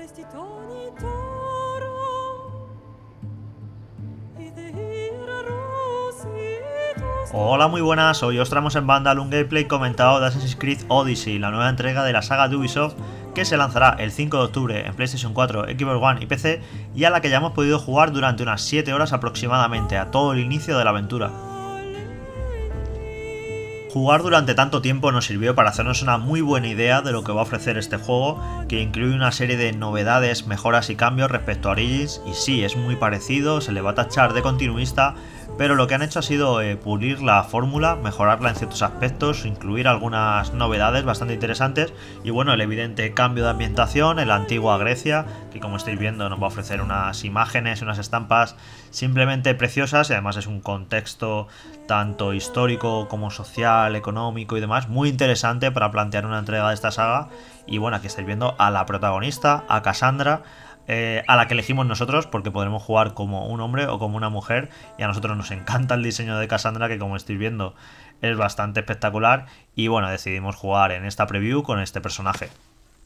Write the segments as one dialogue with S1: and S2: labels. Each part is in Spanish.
S1: Este Hola, muy buenas. Hoy os traemos en banda un gameplay comentado de Assassin's Creed Odyssey, la nueva entrega de la saga de Ubisoft que se lanzará el 5 de octubre en PlayStation 4, Xbox One y PC y a la que ya hemos podido jugar durante unas 7 horas aproximadamente a todo el inicio de la aventura. Jugar durante tanto tiempo nos sirvió para hacernos una muy buena idea de lo que va a ofrecer este juego, que incluye una serie de novedades, mejoras y cambios respecto a Origins, y sí, es muy parecido, se le va a tachar de continuista, pero lo que han hecho ha sido eh, pulir la fórmula, mejorarla en ciertos aspectos, incluir algunas novedades bastante interesantes y bueno, el evidente cambio de ambientación en la antigua Grecia, que como estáis viendo nos va a ofrecer unas imágenes, unas estampas simplemente preciosas y además es un contexto tanto histórico como social, económico y demás, muy interesante para plantear una entrega de esta saga y bueno, aquí estáis viendo a la protagonista, a Cassandra, eh, a la que elegimos nosotros porque podremos jugar como un hombre o como una mujer y a nosotros nos encanta el diseño de Cassandra que como estáis viendo es bastante espectacular y bueno decidimos jugar en esta preview con este personaje.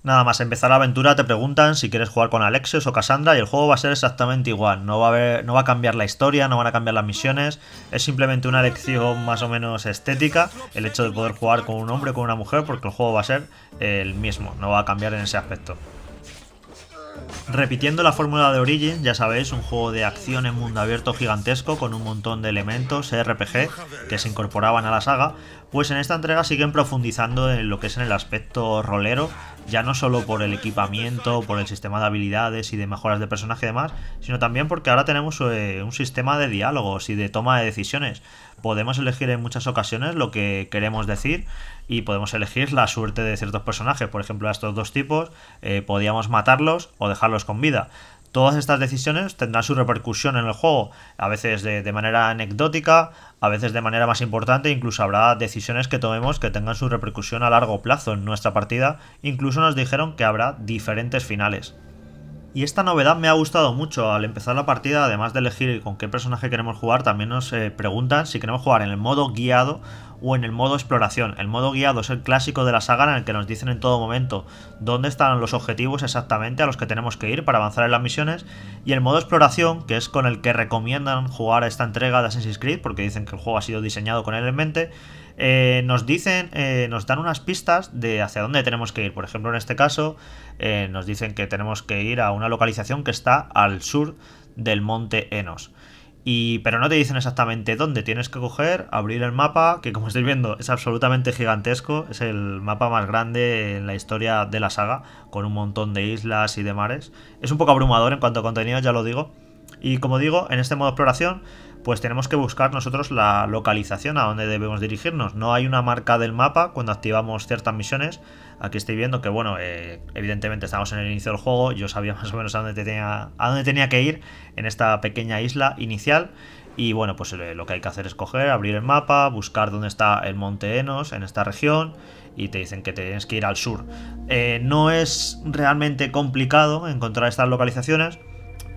S1: Nada más empezar la aventura te preguntan si quieres jugar con Alexis o Cassandra y el juego va a ser exactamente igual, no va a, no va a cambiar la historia, no van a cambiar las misiones, es simplemente una elección más o menos estética el hecho de poder jugar con un hombre o con una mujer porque el juego va a ser el mismo, no va a cambiar en ese aspecto. Repitiendo la fórmula de Origin, ya sabéis, un juego de acción en mundo abierto gigantesco con un montón de elementos RPG que se incorporaban a la saga, pues en esta entrega siguen profundizando en lo que es en el aspecto rolero ya no solo por el equipamiento, por el sistema de habilidades y de mejoras de personaje y demás, sino también porque ahora tenemos eh, un sistema de diálogos y de toma de decisiones. Podemos elegir en muchas ocasiones lo que queremos decir y podemos elegir la suerte de ciertos personajes. Por ejemplo, a estos dos tipos eh, podíamos matarlos o dejarlos con vida todas estas decisiones tendrán su repercusión en el juego, a veces de, manera anecdótica, a veces de manera más importante, incluso habrá decisiones que tomemos que tengan su repercusión a largo plazo en nuestra partida, incluso nos dijeron que habrá diferentes finales. Y esta novedad me ha gustado mucho. Al empezar la partida, además de elegir con qué personaje queremos jugar, también nos eh, preguntan si queremos jugar en el modo guiado o en el modo exploración. El modo guiado es el clásico de la saga en el que nos dicen en todo momento dónde están los objetivos exactamente a los que tenemos que ir para avanzar en las misiones. Y el modo exploración, que es con el que recomiendan jugar esta entrega de Assassin's Creed, porque dicen que el juego ha sido diseñado con él en mente. Eh, nos dicen, eh, nos dan unas pistas de hacia dónde tenemos que ir. Por ejemplo, en este caso, eh, nos dicen que tenemos que ir a una localización que está al sur del monte Enos. Y, pero no te dicen exactamente dónde. Tienes que coger, abrir el mapa, que como estáis viendo es absolutamente gigantesco. Es el mapa más grande en la historia de la saga, con un montón de islas y de mares. Es un poco abrumador en cuanto a contenido, ya lo digo. Y como digo, en este modo de exploración pues tenemos que buscar nosotros la localización a donde debemos dirigirnos. No hay una marca del mapa cuando activamos ciertas misiones. Aquí estoy viendo que, bueno, eh, evidentemente estamos en el inicio del juego, yo sabía más o menos a dónde, tenía, a dónde tenía que ir en esta pequeña isla inicial. Y bueno, pues eh, lo que hay que hacer es coger, abrir el mapa, buscar dónde está el monte Enos en esta región y te dicen que tienes que ir al sur. Eh, no es realmente complicado encontrar estas localizaciones,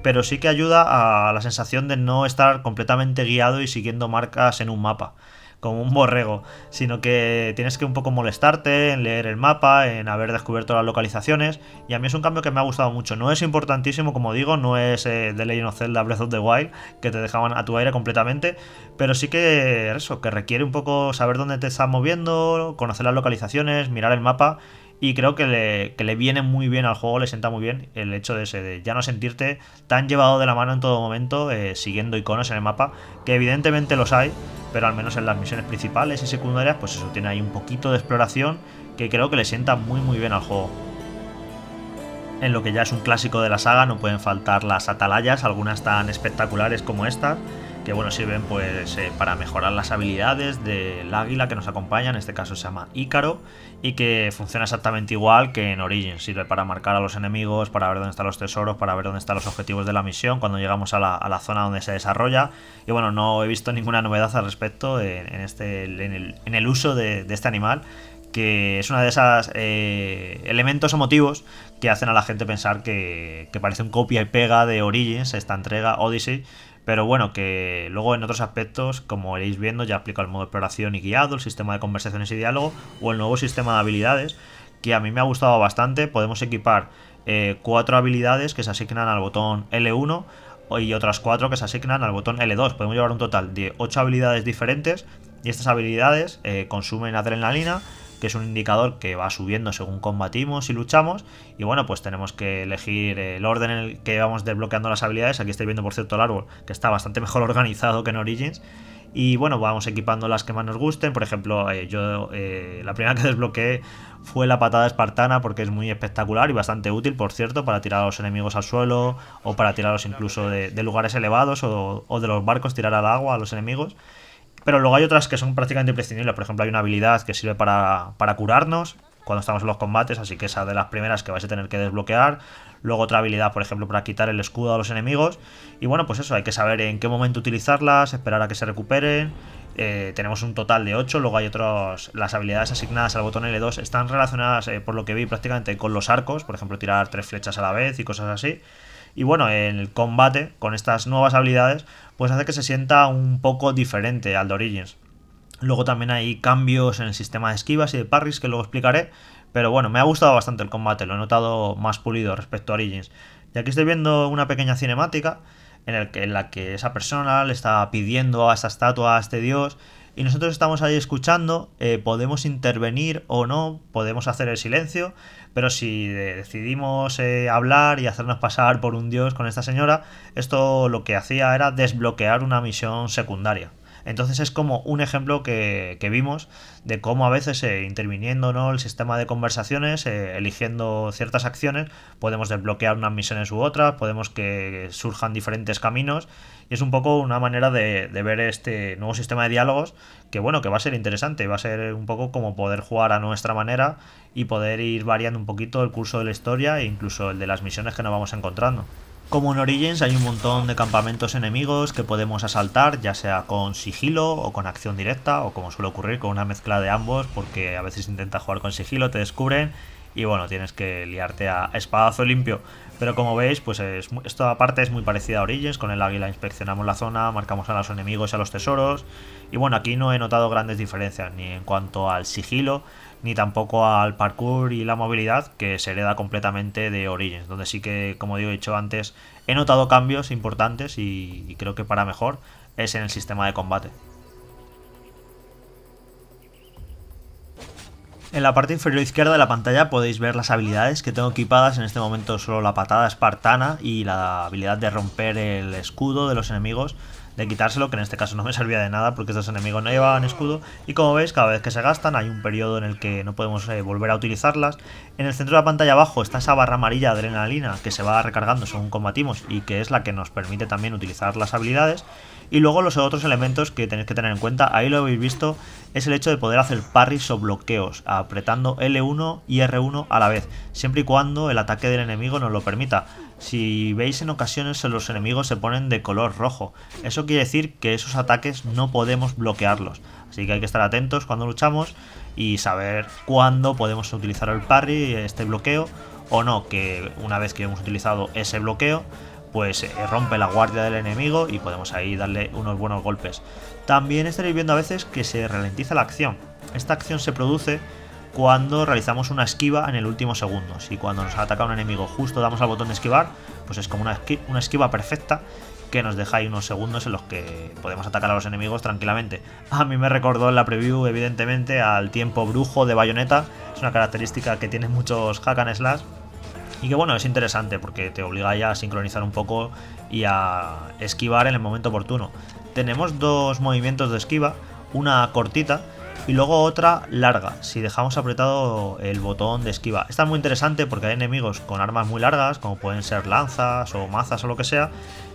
S1: pero sí que ayuda a la sensación de no estar completamente guiado y siguiendo marcas en un mapa, como un borrego, sino que tienes que un poco molestarte en leer el mapa, en haber descubierto las localizaciones, y a mí es un cambio que me ha gustado mucho. No es importantísimo, como digo, no es de eh, The Legend of Zelda Breath of the Wild, que te dejaban a tu aire completamente, pero sí que eso, que requiere un poco saber dónde te estás moviendo, conocer las localizaciones, mirar el mapa y creo que le, viene muy bien al juego, le sienta muy bien el hecho de, ya no sentirte tan llevado de la mano en todo momento, eh, siguiendo iconos en el mapa, que evidentemente los hay, pero al menos en las misiones principales y secundarias, pues eso tiene ahí un poquito de exploración que creo que le sienta muy muy bien al juego. En lo que ya es un clásico de la saga no pueden faltar las atalayas, algunas tan espectaculares como estas, que bueno, sirven pues eh, para mejorar las habilidades del águila que nos acompaña, en este caso se llama Ícaro, y que funciona exactamente igual que en Origins, sirve para marcar a los enemigos, para ver dónde están los tesoros, para ver dónde están los objetivos de la misión cuando llegamos a la, a la zona donde se desarrolla, y bueno, no he visto ninguna novedad al respecto en, este, en, el, en el uso de, este animal, que es uno de esos eh, elementos o motivos que hacen a la gente pensar que, que, parece un copia y pega de Origins, esta entrega, Odyssey, pero bueno, que luego en otros aspectos, como iréis viendo, ya aplica el modo de exploración y guiado, el sistema de conversaciones y diálogo o el nuevo sistema de habilidades, que a mí me ha gustado bastante. Podemos equipar eh, cuatro habilidades que se asignan al botón L1 y otras cuatro que se asignan al botón L2. Podemos llevar un total de ocho habilidades diferentes y estas habilidades eh, consumen adrenalina que es un indicador que va subiendo según combatimos y luchamos. Y bueno, pues tenemos que elegir el orden en el que vamos desbloqueando las habilidades. Aquí estáis viendo, por cierto, el árbol, que está bastante mejor organizado que en Origins. Y bueno, vamos equipando las que más nos gusten. Por ejemplo, eh, yo eh, la primera que desbloqueé fue la patada espartana porque es muy espectacular y bastante útil, por cierto, para tirar a los enemigos al suelo o para tirarlos incluso de, lugares elevados o, o de los barcos, tirar al agua a los enemigos. Pero luego hay otras que son prácticamente imprescindibles. Por ejemplo, hay una habilidad que sirve para, curarnos cuando estamos en los combates, así que esa de las primeras que vais a tener que desbloquear. Luego otra habilidad, por ejemplo, para quitar el escudo a los enemigos. Y bueno, pues eso, hay que saber en qué momento utilizarlas, esperar a que se recuperen. Eh, tenemos un total de 8, luego hay otras Las habilidades asignadas al botón L2 están relacionadas, eh, por lo que vi, prácticamente con los arcos. Por ejemplo, tirar tres flechas a la vez y cosas así. Y bueno, el combate con estas nuevas habilidades pues hace que se sienta un poco diferente al de Origins. Luego también hay cambios en el sistema de esquivas y de parries que luego explicaré. Pero bueno, me ha gustado bastante el combate, lo he notado más pulido respecto a Origins. Y aquí estoy viendo una pequeña cinemática en, la que esa persona le está pidiendo a esa estatua, a este dios, y nosotros estamos ahí escuchando, eh, podemos intervenir o no, podemos hacer el silencio, pero si decidimos eh, hablar y hacernos pasar por un dios con esta señora, esto lo que hacía era desbloquear una misión secundaria. Entonces es como un ejemplo que, vimos de cómo a veces eh, interviniendo el sistema de conversaciones, eh, eligiendo ciertas acciones, podemos desbloquear unas misiones u otras, podemos que surjan diferentes caminos y es un poco una manera de, de ver este nuevo sistema de diálogos que bueno, que va a ser interesante, va a ser un poco como poder jugar a nuestra manera y poder ir variando un poquito el curso de la historia e incluso el de las misiones que nos vamos encontrando. Como en Origins hay un montón de campamentos enemigos que podemos asaltar, ya sea con sigilo o con acción directa, o como suele ocurrir, con una mezcla de ambos, porque a veces intenta jugar con sigilo, te descubren y bueno, tienes que liarte a espadazo limpio. Pero como veis, pues esto esta parte es muy parecida a Origins, con el águila inspeccionamos la zona, marcamos a los enemigos y a los tesoros, y bueno, aquí no he notado grandes diferencias, ni en cuanto al sigilo, ni tampoco al parkour y la movilidad que se hereda completamente de Origins, donde sí que, como digo, he dicho antes, he notado cambios importantes y creo que para mejor es en el sistema de combate. En la parte inferior izquierda de la pantalla podéis ver las habilidades que tengo equipadas, en este momento solo la patada espartana y la habilidad de romper el escudo de los enemigos de quitárselo, que en este caso no me servía de nada porque estos enemigos no llevaban escudo. Y como veis, cada vez que se gastan hay un periodo en el que no podemos eh, volver a utilizarlas. En el centro de la pantalla abajo está esa barra amarilla de adrenalina que se va recargando según combatimos y que es la que nos permite también utilizar las habilidades. Y luego los otros elementos que tenéis que tener en cuenta, ahí lo habéis visto, es el hecho de poder hacer parries o bloqueos, apretando L1 y R1 a la vez, siempre y cuando el ataque del enemigo nos lo permita. Si veis en ocasiones los enemigos se ponen de color rojo, eso quiere decir que esos ataques no podemos bloquearlos, así que hay que estar atentos cuando luchamos y saber cuándo podemos utilizar el parry, este bloqueo, o no, que una vez que hemos utilizado ese bloqueo, pues eh, rompe la guardia del enemigo y podemos ahí darle unos buenos golpes. También estaréis viendo a veces que se ralentiza la acción. Esta acción se produce cuando realizamos una esquiva en el último segundo. Si cuando nos ataca un enemigo justo damos al botón de esquivar, pues es como una, una esquiva perfecta que nos deja ahí unos segundos en los que podemos atacar a los enemigos tranquilamente. A mí me recordó en la preview, evidentemente, al tiempo brujo de bayoneta. Es una característica que tienen muchos hack and slash. Y que bueno, es interesante porque te obliga ya a sincronizar un poco y a esquivar en el momento oportuno. Tenemos dos movimientos de esquiva, una cortita y luego otra larga, si dejamos apretado el botón de esquiva. está muy interesante porque hay enemigos con armas muy largas, como pueden ser lanzas o mazas o lo que sea,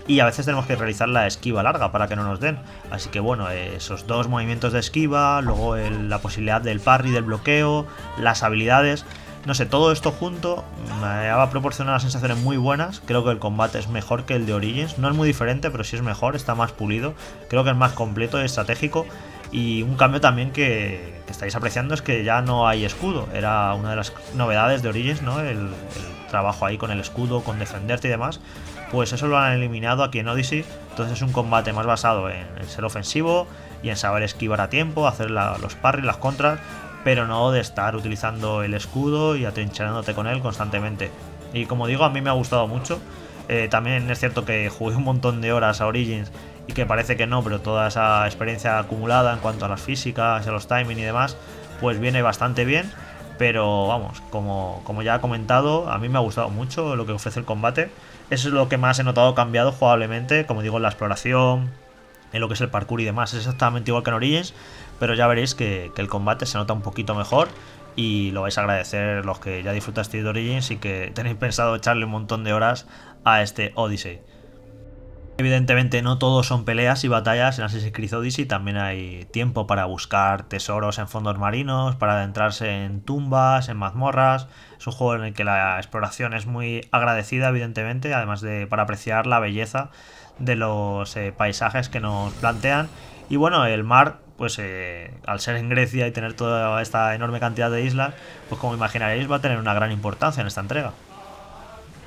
S1: y a veces tenemos que realizar la esquiva larga para que no nos den. Así que bueno, esos dos movimientos de esquiva, luego la posibilidad del parry, del bloqueo, las habilidades... No sé, todo esto junto me va a proporcionar sensaciones muy buenas. Creo que el combate es mejor que el de Origins. No es muy diferente, pero sí es mejor, está más pulido. Creo que es más completo y estratégico. Y un cambio también que, estáis apreciando es que ya no hay escudo. Era una de las novedades de Origins, ¿no? El, trabajo ahí con el escudo, con defenderte y demás. Pues eso lo han eliminado aquí en Odyssey. Entonces es un combate más basado en, ser ofensivo y en saber esquivar a tiempo, hacer los parries, las contras, pero no de estar utilizando el escudo y atrincherándote con él constantemente. Y como digo, a mí me ha gustado mucho. Eh, también es cierto que jugué un montón de horas a Origins y que parece que no, pero toda esa experiencia acumulada en cuanto a las físicas, a los timings y demás, pues viene bastante bien. Pero vamos, como, como ya he comentado, a mí me ha gustado mucho lo que ofrece el combate. Eso es lo que más he notado cambiado jugablemente, como digo, en la exploración, en lo que es el parkour y demás. Es exactamente igual que en Origins, pero ya veréis que, que el combate se nota un poquito mejor y lo vais a agradecer los que ya disfrutasteis de Origins y que tenéis pensado echarle un montón de horas a este Odyssey. Evidentemente no todo son peleas y batallas en Assassin's Creed Odyssey, también hay tiempo para buscar tesoros en fondos marinos, para adentrarse en tumbas, en mazmorras. Es un juego en el que la exploración es muy agradecida, evidentemente, además de para apreciar la belleza de los eh, paisajes que nos plantean. Y bueno, el mar pues eh, al ser en Grecia y tener toda esta enorme cantidad de islas, pues como imaginaréis va a tener una gran importancia en esta entrega.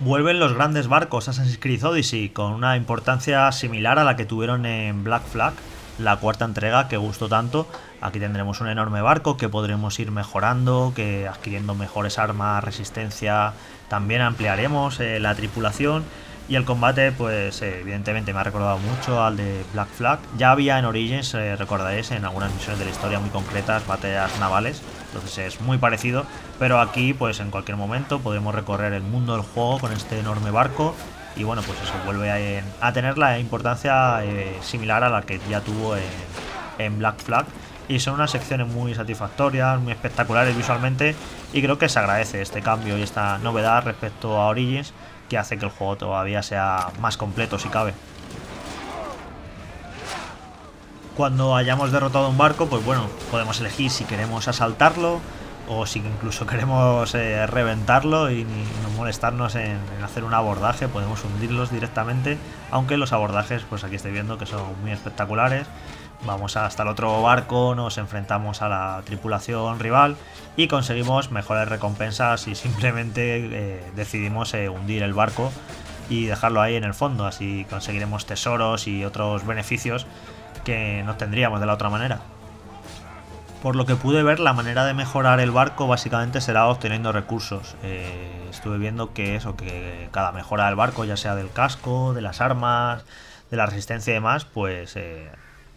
S1: Vuelven los grandes barcos Assassin's Creed Odyssey con una importancia similar a la que tuvieron en Black Flag, la cuarta entrega que gustó tanto. Aquí tendremos un enorme barco que podremos ir mejorando, que adquiriendo mejores armas, resistencia. También ampliaremos eh, la tripulación y el combate, pues eh, evidentemente me ha recordado mucho al de Black Flag. Ya había en Origins, eh, recordáis, en algunas misiones de la historia muy concretas, batallas navales. Entonces es muy parecido, pero aquí pues en cualquier momento podemos recorrer el mundo del juego con este enorme barco. Y bueno, pues eso vuelve a, tener la importancia eh, similar a la que ya tuvo en, en Black Flag y son unas secciones muy satisfactorias, muy espectaculares visualmente y creo que se agradece este cambio y esta novedad respecto a Origins que hace que el juego todavía sea más completo si cabe. Cuando hayamos derrotado un barco, pues bueno, podemos elegir si queremos asaltarlo o si incluso queremos eh, reventarlo y no molestarnos en, en, hacer un abordaje, podemos hundirlos directamente, aunque los abordajes, pues aquí estoy viendo que son muy espectaculares, Vamos hasta el otro barco, nos enfrentamos a la tripulación rival y conseguimos mejores recompensas y simplemente eh, decidimos eh, hundir el barco y dejarlo ahí en el fondo. Así conseguiremos tesoros y otros beneficios que no tendríamos de la otra manera. Por lo que pude ver, la manera de mejorar el barco básicamente será obteniendo recursos. Eh, estuve viendo que eso, que cada mejora del barco, ya sea del casco, de las armas, de la resistencia y demás, pues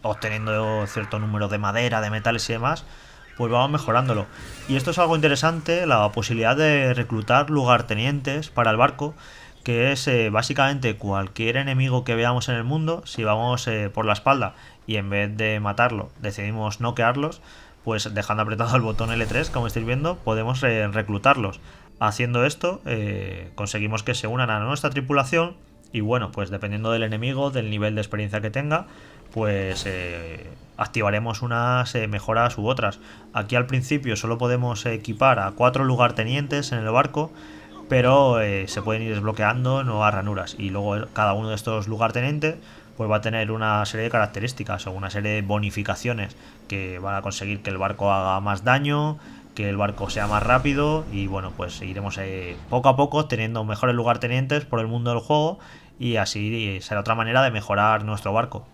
S1: obteniendo cierto número de madera, de metales y demás, pues vamos mejorándolo. Y esto es algo interesante, la posibilidad de reclutar lugartenientes para el barco, que es eh, básicamente cualquier enemigo que veamos en el mundo, si vamos eh, por la espalda y en vez de matarlo decidimos noquearlos, pues dejando apretado el botón L3, como estáis viendo, podemos eh, reclutarlos. Haciendo esto, conseguimos que se unan a nuestra tripulación y bueno, pues dependiendo del enemigo, del nivel de experiencia que tenga, pues eh, activaremos unas eh, mejoras u otras. Aquí al principio solo podemos equipar a cuatro lugartenientes en el barco, pero eh, se pueden ir desbloqueando nuevas ranuras y luego cada uno de estos lugartenientes pues va a tener una serie de características o una serie de bonificaciones que van a conseguir que el barco haga más daño, que el barco sea más rápido y bueno pues iremos poco a poco teniendo mejores lugartenientes por el mundo del juego y así será otra manera de mejorar nuestro barco.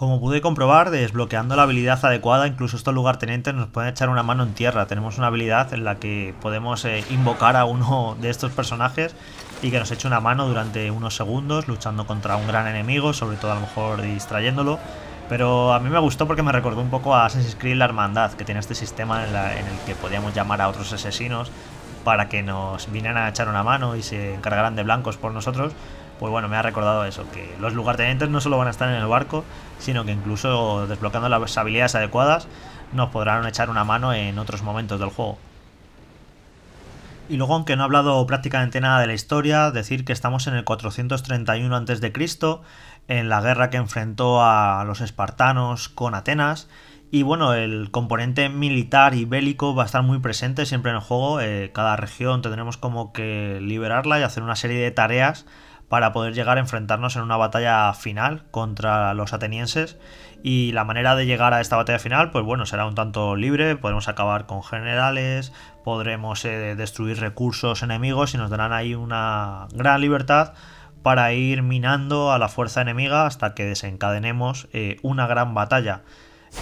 S1: Como pude comprobar, desbloqueando la habilidad adecuada, incluso estos lugartenientes nos pueden echar una mano en tierra. Tenemos una habilidad en la que podemos eh, invocar a uno de estos personajes y que nos eche una mano durante unos segundos luchando contra un gran enemigo, sobre todo a lo mejor distrayéndolo. Pero a mí me gustó porque me recordó un poco a Assassin's Creed La Hermandad, que tiene este sistema en, en el que podíamos llamar a otros asesinos para que nos vinieran a echar una mano y se encargaran de blancos por nosotros pues bueno, me ha recordado eso, que los lugartenientes no solo van a estar en el barco, sino que incluso desbloqueando las habilidades adecuadas nos podrán echar una mano en otros momentos del juego. Y luego, aunque no he hablado prácticamente nada de la historia, decir que estamos en el 431 a.C., en la guerra que enfrentó a los espartanos con Atenas, y bueno, el componente militar y bélico va a estar muy presente siempre en el juego. Eh, cada región tendremos como que liberarla y hacer una serie de tareas para poder llegar a enfrentarnos en una batalla final contra los atenienses. Y la manera de llegar a esta batalla final, pues bueno, será un tanto libre, podremos acabar con generales, podremos eh, destruir recursos enemigos y nos darán ahí una gran libertad para ir minando a la fuerza enemiga hasta que desencadenemos eh, una gran batalla.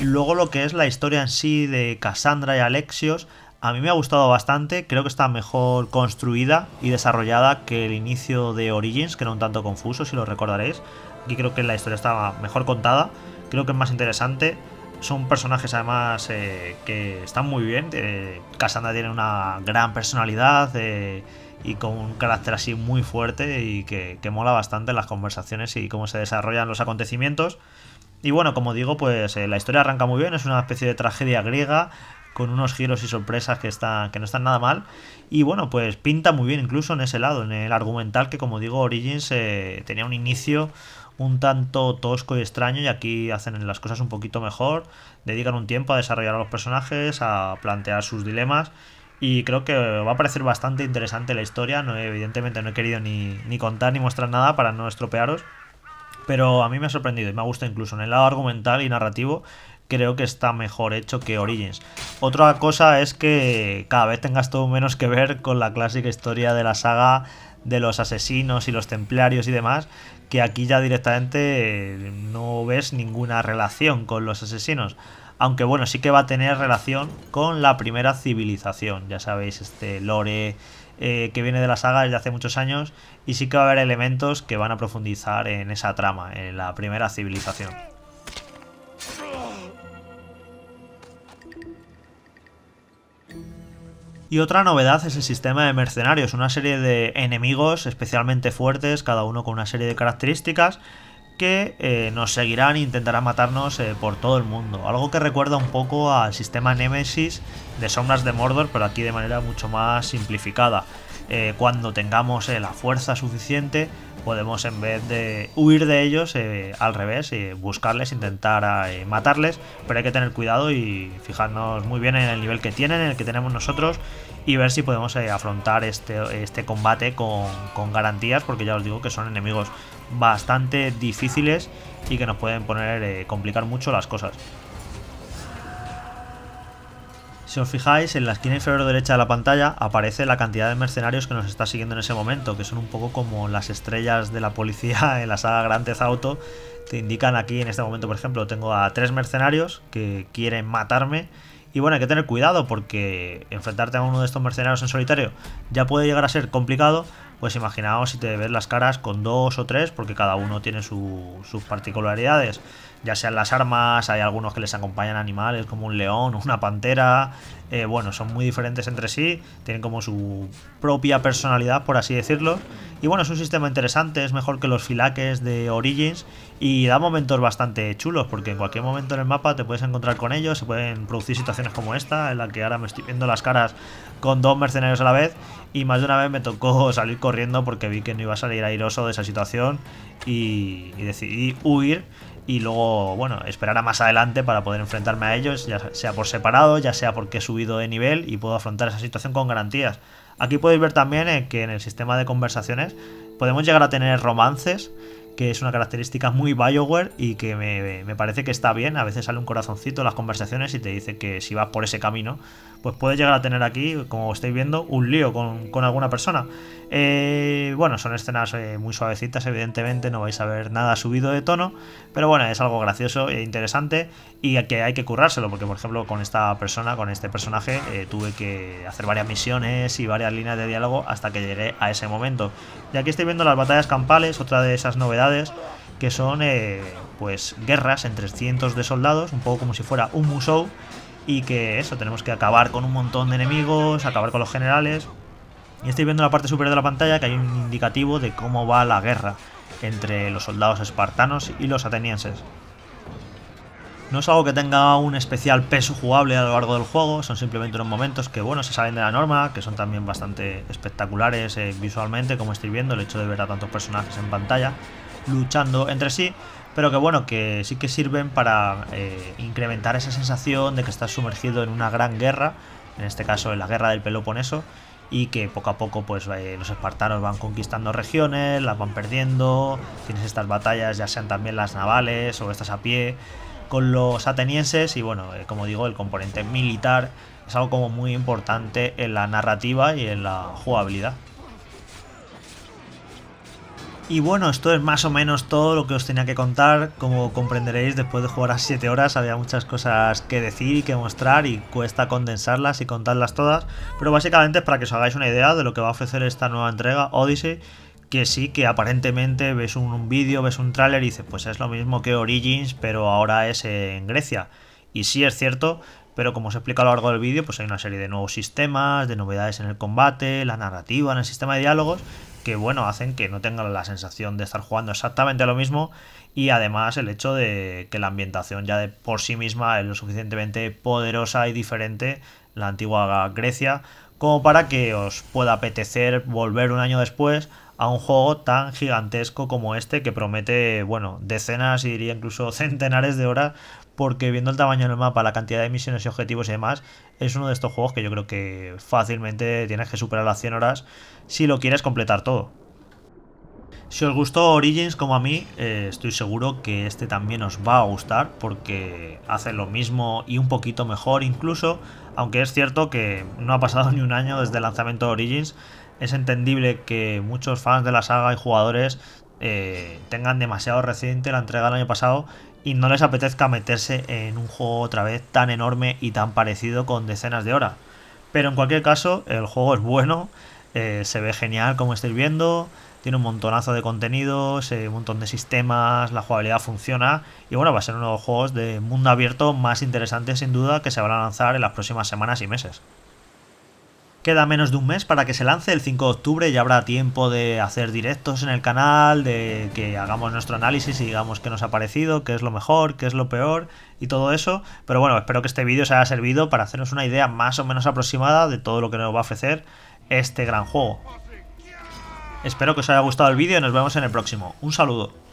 S1: Luego lo que es la historia en sí de Cassandra y Alexios a mí me ha gustado bastante, creo que está mejor construida y desarrollada que el inicio de Origins, que era un tanto confuso, si lo recordaréis. Aquí creo que la historia estaba mejor contada, creo que es más interesante. Son personajes además eh, que están muy bien. Eh, tiene una gran personalidad eh, y con un carácter así muy fuerte y que, mola bastante las conversaciones y cómo se desarrollan los acontecimientos. Y bueno, como digo, pues eh, la historia arranca muy bien, es una especie de tragedia griega con unos giros y sorpresas que, que no están nada mal. Y bueno, pues pinta muy bien incluso en ese lado, en el argumental que como digo Origins eh, tenía un inicio un tanto tosco y extraño y aquí hacen las cosas un poquito mejor, dedican un tiempo a desarrollar a los personajes, a plantear sus dilemas y creo que va a parecer bastante interesante la historia, no, evidentemente no he querido ni, ni contar ni mostrar nada para no estropearos, pero a mí me ha sorprendido y me ha gustado incluso en el lado argumental y narrativo creo que está mejor hecho que Origins. Otra cosa es que cada vez tengas todo menos que ver con la clásica historia de la saga de los asesinos y los templarios y demás, que aquí ya directamente eh, no ves ninguna relación con los asesinos. Aunque bueno, sí que va a tener relación con la primera civilización, ya sabéis, este lore eh, que viene de la saga desde hace muchos años y sí que va a haber elementos que van a profundizar en esa trama, en la primera civilización. Y otra novedad es el sistema de mercenarios, una serie de enemigos especialmente fuertes, cada uno con una serie de características que eh, nos seguirán e intentarán matarnos eh, por todo el mundo. Algo que recuerda un poco al sistema Nemesis de Sombras de Mordor, pero aquí de manera mucho más simplificada. Eh, cuando tengamos eh, la fuerza suficiente, podemos en vez de huir de ellos, eh, al revés, buscarles, intentar ah, matarles, pero hay que tener cuidado y fijarnos muy bien en el nivel que tienen, en el que tenemos nosotros, y ver si podemos afrontar este, este combate con, con garantías, porque ya os digo que son enemigos bastante difíciles y que nos pueden poner complicar mucho las cosas. Si os fijáis, en la esquina inferior derecha de la pantalla aparece la cantidad de mercenarios que nos está siguiendo en ese momento, que son un poco como las estrellas de la policía en la saga Grand Auto. Te indican aquí en este momento, por ejemplo, tengo a tres mercenarios que quieren matarme y bueno, hay que tener cuidado porque enfrentarte a uno de estos mercenarios en solitario ya puede llegar a ser complicado, pues imaginaos si te ves las caras con dos o tres, porque cada uno tiene sus particularidades, ya sean las armas, hay algunos que les acompañan animales como un león, una pantera, eh, bueno, son muy diferentes entre sí, tienen como su propia personalidad, por así decirlo, y bueno, es un sistema interesante, es mejor que los filaques de Origins y da momentos bastante chulos, porque en cualquier momento en el mapa te puedes encontrar con ellos, se pueden producir situaciones como esta, en la que ahora me estoy viendo las caras con dos mercenarios a la vez y más de una vez me tocó salir corriendo porque vi que no iba a salir airoso de esa situación y, decidí huir y luego, bueno, esperar a más adelante para poder enfrentarme a ellos, ya sea por separado, ya sea porque he subido de nivel y puedo afrontar esa situación con garantías. Aquí podéis ver también eh, que en el sistema de conversaciones podemos llegar a tener romances que es una característica muy Bioware y que me, me, parece que está bien. A veces sale un corazoncito en las conversaciones y te dice que si vas por ese camino, pues puedes llegar a tener aquí, como estáis viendo, un lío con, con alguna persona. Eh, bueno, son escenas eh, muy suavecitas, evidentemente, no vais a ver nada subido de tono, pero bueno, es algo gracioso e interesante y que hay que currárselo, porque por ejemplo con esta persona, con este personaje, eh, tuve que hacer varias misiones y varias líneas de diálogo hasta que llegué a ese momento. Y aquí estoy viendo las batallas campales, otra de esas novedades que son eh, pues guerras entre cientos de soldados, un poco como si fuera un musou y que eso, tenemos que acabar con un montón de enemigos, acabar con los generales. Y estoy viendo en la parte superior de la pantalla que hay un indicativo de cómo va la guerra entre los soldados espartanos y los atenienses. No es algo que tenga un especial peso jugable a lo largo del juego, son simplemente unos momentos que bueno, se salen de la norma, que son también bastante espectaculares eh, visualmente, como estoy viendo, el hecho de ver a tantos personajes en pantalla luchando entre sí, pero que bueno, que sí que sirven para eh, incrementar esa sensación de que estás sumergido en una gran guerra, en este caso en la guerra del Peloponeso, y que poco a poco pues eh, los espartanos van conquistando regiones, las van perdiendo, tienes estas batallas ya sean también las navales o estas a pie con los atenienses y bueno, eh, como digo, el componente militar es algo como muy importante en la narrativa y en la jugabilidad. Y bueno, esto es más o menos todo lo que os tenía que contar. Como comprenderéis, después de jugar a 7 horas había muchas cosas que decir y que mostrar y cuesta condensarlas y contarlas todas. Pero básicamente es para que os hagáis una idea de lo que va a ofrecer esta nueva entrega, Odyssey. Que sí, que aparentemente ves un, vídeo, ves un tráiler y dices, pues es lo mismo que Origins, pero ahora es en Grecia. Y sí es cierto, pero como os he explicado a lo largo del vídeo, pues hay una serie de nuevos sistemas, de novedades en el combate, la narrativa, en el sistema de diálogos, que bueno, hacen que no tengan la sensación de estar jugando exactamente lo mismo y además el hecho de que la ambientación ya de por sí misma es lo suficientemente poderosa y diferente la antigua Grecia como para que os pueda apetecer volver un año después a un juego tan gigantesco como este que promete, bueno, decenas y diría incluso centenares de horas porque viendo el tamaño del mapa, la cantidad de misiones y objetivos y demás, es uno de estos juegos que yo creo que fácilmente tienes que superar las 100 horas si lo quieres completar todo. Si os gustó Origins como a mí, eh, estoy seguro que este también os va a gustar porque hace lo mismo y un poquito mejor incluso, aunque es cierto que no ha pasado ni un año desde el lanzamiento de Origins, es entendible que muchos fans de la saga y jugadores eh, tengan demasiado reciente la entrega del año pasado y no les apetezca meterse en un juego otra vez tan enorme y tan parecido con decenas de horas. Pero en cualquier caso, el juego es bueno, eh, se ve genial como estáis viendo, tiene un montonazo de contenidos, eh, un montón de sistemas, la jugabilidad funciona y bueno, va a ser uno de los juegos de mundo abierto más interesantes sin duda que se van a lanzar en las próximas semanas y meses. Queda menos de un mes para que se lance, el 5 de octubre ya habrá tiempo de hacer directos en el canal, de que hagamos nuestro análisis y digamos qué nos ha parecido, qué es lo mejor, qué es lo peor y todo eso. Pero bueno, espero que este vídeo os haya servido para hacernos una idea más o menos aproximada de todo lo que nos va a ofrecer este gran juego. Espero que os haya gustado el vídeo y nos vemos en el próximo. Un saludo.